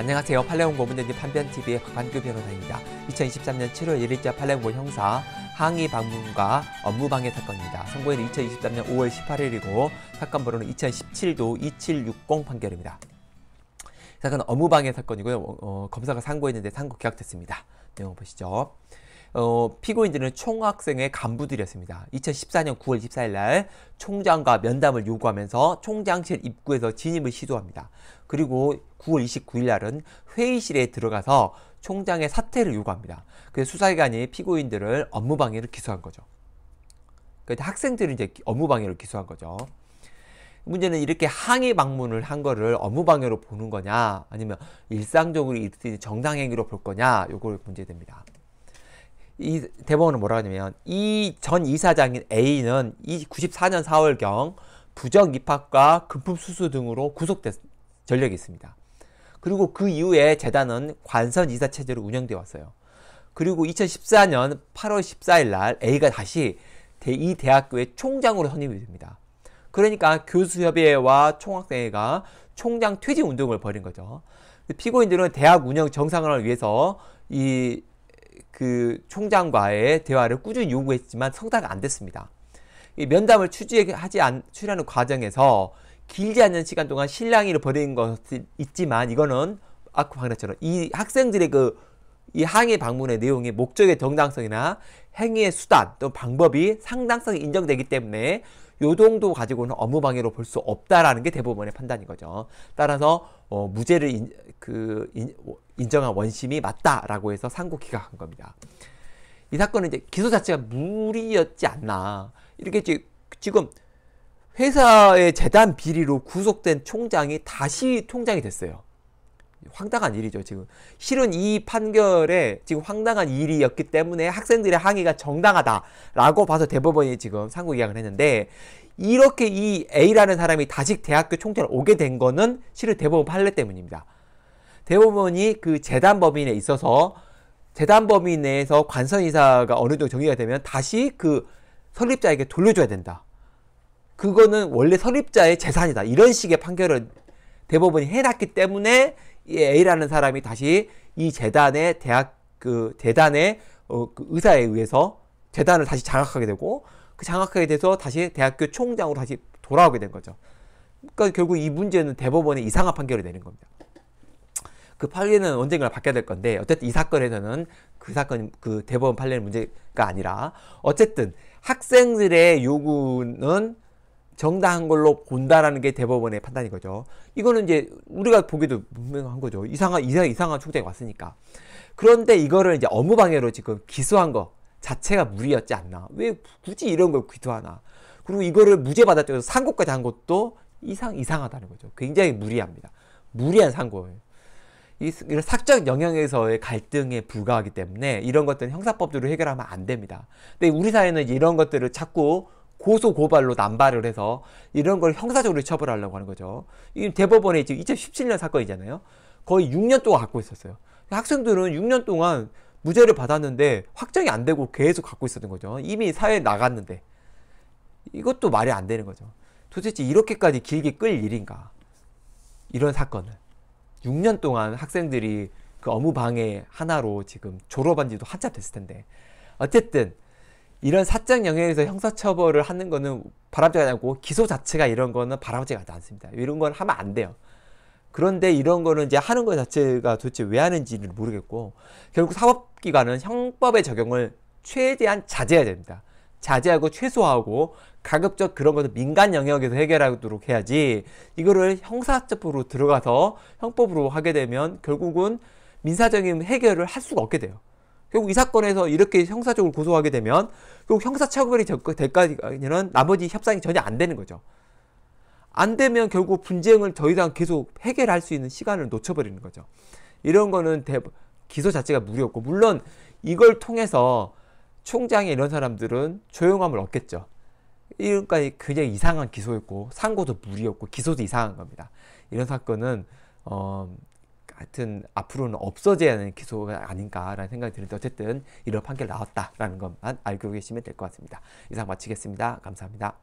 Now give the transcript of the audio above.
안녕하세요. 팔레옹고 문제지 판변TV의 박규 변호사입니다. 2023년 7월 1일자 팔레옹고 형사 항의 방문과 업무방해 사건입니다. 선고일은 2023년 5월 18일이고 사건 번호는 2017도 2760 판결입니다. 사건은 업무방해 사건이고요. 어, 검사가 상고했는데 상고 기각됐습니다. 내용 보시죠. 어, 피고인들은 총학생회 간부들이었습니다. 2014년 9월 24일 날 총장과 면담을 요구하면서 총장실 입구에서 진입을 시도합니다. 그리고 9월 29일 날은 회의실에 들어가서 총장의 사퇴를 요구합니다. 그래서 수사기관이 피고인들을 업무방해로 기소한 거죠. 그런데 그러니까 학생들은 이제 업무방해로 기소한 거죠. 문제는 이렇게 항의 방문을 한 거를 업무방해로 보는 거냐 아니면 일상적으로 정당행위로 볼 거냐 요걸 문제됩니다. 이 대법원은 뭐라 하냐면 이 전 이사장인 A는 이 94년 4월경 부정 입학과 금품 수수 등으로 구속된 전력이 있습니다. 그리고 그 이후에 재단은 관선 이사 체제로 운영돼 왔어요. 그리고 2014년 8월 14일 날 A가 다시 이 대학교의 총장으로 선임이 됩니다. 그러니까 교수협의회와 총학생회가 총장 퇴진 운동을 벌인 거죠. 피고인들은 대학 운영 정상화를 위해서 이그 총장과의 대화를 꾸준히 요구했지만 성사가 안 됐습니다. 면담을 추진하지 않, 추진하는 과정에서 길지 않은 시간 동안 실랑이를 벌인 것이 있지만 이거는 아까 방금처럼 이 학생들의 그 이 항해 방문의 내용의 목적의 정당성이나 행위의 수단 또 방법이 상당성이 인정되기 때문에 요동도 가지고는 업무방해로 볼 수 없다라는 게 대법원의 판단인 거죠. 따라서 어, 무죄를 인, 그 인, 정한 원심이 맞다라고 해서 상고 기각한 겁니다. 이 사건은 이제 기소 자체가 무리였지 않나 이렇게 지, 지금 회사의 재단 비리로 구속된 총장이 다시 총장이 됐어요. 황당한 일이죠, 지금. 실은 이 판결에 지금 황당한 일이었기 때문에 학생들의 항의가 정당하다라고 봐서 대법원이 지금 상고 기각을 했는데 이렇게 이 A라는 사람이 다시 대학교 총퇴를 오게 된 거는 실은 대법원 판례 때문입니다. 대법원이 그 재단 법인에 있어서 재단 법인 내에서 관선 이사가 어느 정도 정리가 되면 다시 그 설립자에게 돌려줘야 된다. 그거는 원래 설립자의 재산이다. 이런 식의 판결을 대법원이 해놨기 때문에 이 A라는 사람이 다시 이 재단의 대학 그 재단의 어, 그 의사에 의해서 재단을 다시 장악하게 되고 그 장악하게 돼서 다시 대학교 총장으로 다시 돌아오게 된 거죠. 그러니까 결국 이 문제는 대법원의 이상한 판결을 내린 겁니다. 그 판례는 언젠가 바뀌어야 될 건데 어쨌든 이 사건에서는 그 사건 그 대법원 판례는 문제가 아니라 어쨌든 학생들의 요구는 정당한 걸로 본다라는 게 대법원의 판단인 거죠. 이거는 이제 우리가 보기도 분명한 거죠. 이상한 이상 이상한 총장이 왔으니까. 그런데 이거를 이제 업무방해로 지금 기소한 거 자체가 무리였지 않나? 왜 굳이 이런 걸 기소하나? 그리고 이거를 무죄 받았다고 상고까지 한 것도 이상 이상하다는 거죠. 굉장히 무리합니다. 무리한 상고예요. 이, 이 사적 영역에서의 갈등에 불과하기 때문에 이런 것들은 형사법으로 해결하면 안 됩니다. 근데 우리 사회는 이런 것들을 자꾸 고소 고발로 남발을 해서 이런 걸 형사적으로 처벌하려고 하는 거죠. 이 대법원에 지금 2017년 사건이잖아요. 거의 6년 동안 갖고 있었어요. 학생들은 6년 동안 무죄를 받았는데 확정이 안 되고 계속 갖고 있었던 거죠. 이미 사회에 나갔는데 이것도 말이 안 되는 거죠. 도대체 이렇게까지 길게 끌 일인가? 이런 사건을 6년 동안 학생들이 그 업무 방해 하나로 지금 졸업한 지도 한참 됐을 텐데 어쨌든 이런 사적 영역에서 형사처벌을 하는 거는 바람직하지 않고 기소 자체가 이런 거는 바람직하지 않습니다. 이런 건 하면 안 돼요. 그런데 이런 거는 이제 하는 것 자체가 도대체 왜 하는지를 모르겠고 결국 사법기관은 형법의 적용을 최대한 자제해야 됩니다. 자제하고 최소화하고 가급적 그런 것을 민간 영역에서 해결하도록 해야지 이거를 형사적으로 들어가서 형법으로 하게 되면 결국은 민사적인 해결을 할 수가 없게 돼요. 결국 이 사건에서 이렇게 형사적으로 고소하게 되면 결국 형사처벌이 될까지는 나머지 협상이 전혀 안 되는 거죠. 안 되면 결국 분쟁을 더 이상 계속 해결할 수 있는 시간을 놓쳐버리는 거죠. 이런 거는 대, 기소 자체가 무리였고 물론 이걸 통해서 총장이 이런 사람들은 조용함을 얻겠죠. 이런까지 굉장히 이상한 기소였고 상고도 무리였고 기소도 이상한 겁니다. 이런 사건은 어, 하여튼 앞으로는 없어져야 하는 기소가 아닌가라는 생각이 드는데 어쨌든 이런 판결 나왔다라는 것만 알고 계시면 될 것 같습니다. 이상 마치겠습니다. 감사합니다.